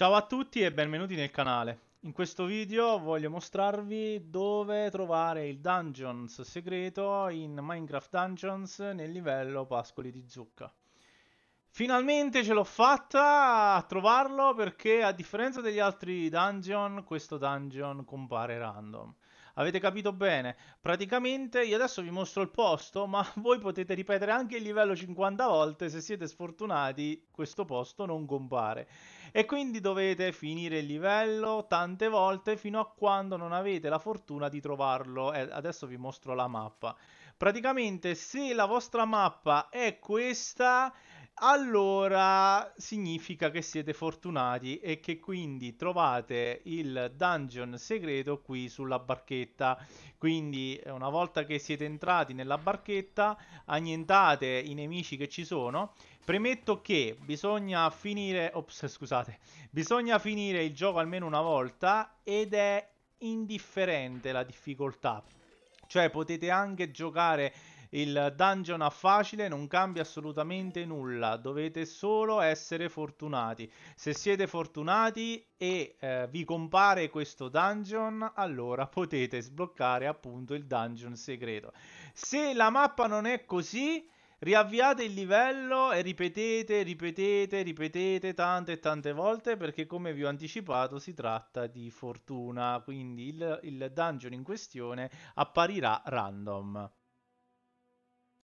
Ciao a tutti e benvenuti nel canale. In questo video voglio mostrarvi dove trovare il Dungeons segreto in Minecraft Dungeons nel livello Pascoli di Zucca. Finalmente ce l'ho fatta a trovarlo perché a differenza degli altri dungeon, questo dungeon compare random. Avete capito bene? Praticamente io adesso vi mostro il posto, ma voi potete ripetere anche il livello 50 volte, se siete sfortunati questo posto non compare. E quindi dovete finire il livello tante volte fino a quando non avete la fortuna di trovarlo. Eh, adesso vi mostro la mappa. Praticamente se la vostra mappa è questa allora significa che siete fortunati e che quindi trovate il dungeon segreto qui sulla barchetta. Quindi eh, una volta che siete entrati nella barchetta, annientate i nemici che ci sono. Premetto che bisogna finire, ops, scusate, bisogna finire il gioco almeno una volta ed è indifferente la difficoltà. Cioè potete anche giocare il dungeon a facile non cambia assolutamente nulla, dovete solo essere fortunati. Se siete fortunati e eh, vi compare questo dungeon, allora potete sbloccare appunto il dungeon segreto. Se la mappa non è così, riavviate il livello e ripetete, ripetete, ripetete tante e tante volte perché come vi ho anticipato si tratta di fortuna, quindi il, il dungeon in questione apparirà random.